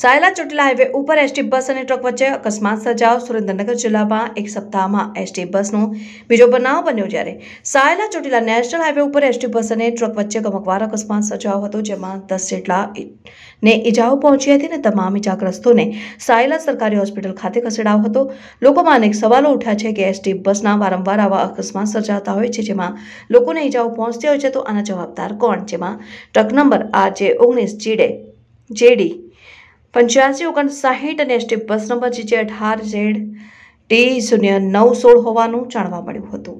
Sayla Chotila highway ઉપર ST bus અને truck વચ્ચે અકસ્માત સર્જાયો સુરેન્દ્રનગર જિલ્લામાં એક સપ્તાહમાં એસટી બસનો બીજો બનાવ બન્યો જ્યારે સાયલા ચોટીલા નેશનલ હાઈવે ઉપર એસટી બસ અને ટ્રક વચ્ચે ગમકવાર અકસ્માત સર્જાયો હતો જેમાં દસ જેટલા ને ઇજાઓ પહોંચી હતી અને તમામ ઇજાગ્રસ્તોને સાયલા સરકારી હોસ્પિટલ ખાતે ખસેડાયો હતો લોકોમાં અનેક સવાલો ઉઠ્યા છે કે એસટી બસના વારંવાર આવા અકસ્માત સર્જાતા હોય છે જેમાં લોકોને ઇજાઓ પહોંચતી હોય છે તો આના જવાબદાર કોણ જેમાં ટ્રક નંબર જે ઓગણીસ જીડે જેડી પંચ્યાસી ઓગણ ઓગણસાહીઠ અને એસટી બસ નંબર જે અઢાર ઝેડ ટી શૂન્ય નવ સોળ હોવાનું જાણવા મળ્યું હતું